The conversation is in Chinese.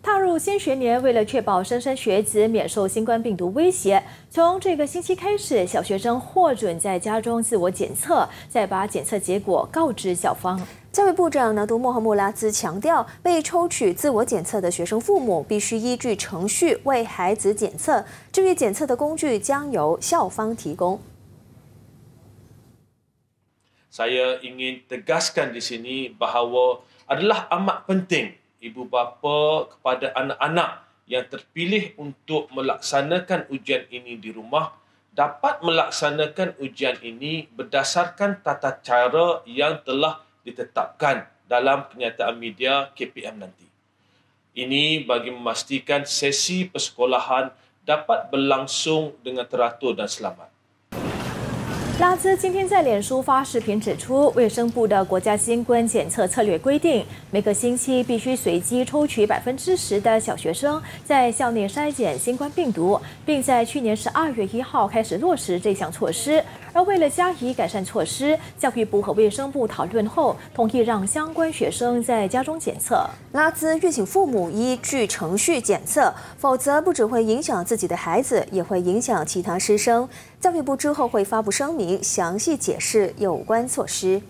踏入新学年，为了确保莘莘学子免受新冠病毒威胁，从这个星期开始，小学生获准在家中自我检测，再把检测结果告知校方。教育部长纳都莫赫穆拉兹强调，被抽取自我检测的学生父母必须依据程序为孩子检测，至于检测的工具将由校方提供。Saya ingin tegaskan di sini bahawa adalah amat penting. ibu bapa kepada anak-anak yang terpilih untuk melaksanakan ujian ini di rumah dapat melaksanakan ujian ini berdasarkan tata cara yang telah ditetapkan dalam kenyataan media KPM nanti. Ini bagi memastikan sesi persekolahan dapat berlangsung dengan teratur dan selamat. 拉兹今天在脸书发视频指出，卫生部的国家新冠检测策略规定，每个星期必须随机抽取百分之十的小学生在校内筛检新冠病毒，并在去年十二月一号开始落实这项措施。而为了加以改善措施，教育部和卫生部讨论后同意让相关学生在家中检测。拉兹预请父母依据程序检测，否则不只会影响自己的孩子，也会影响其他师生。教育部之后会发布声明。详细解释有关措施。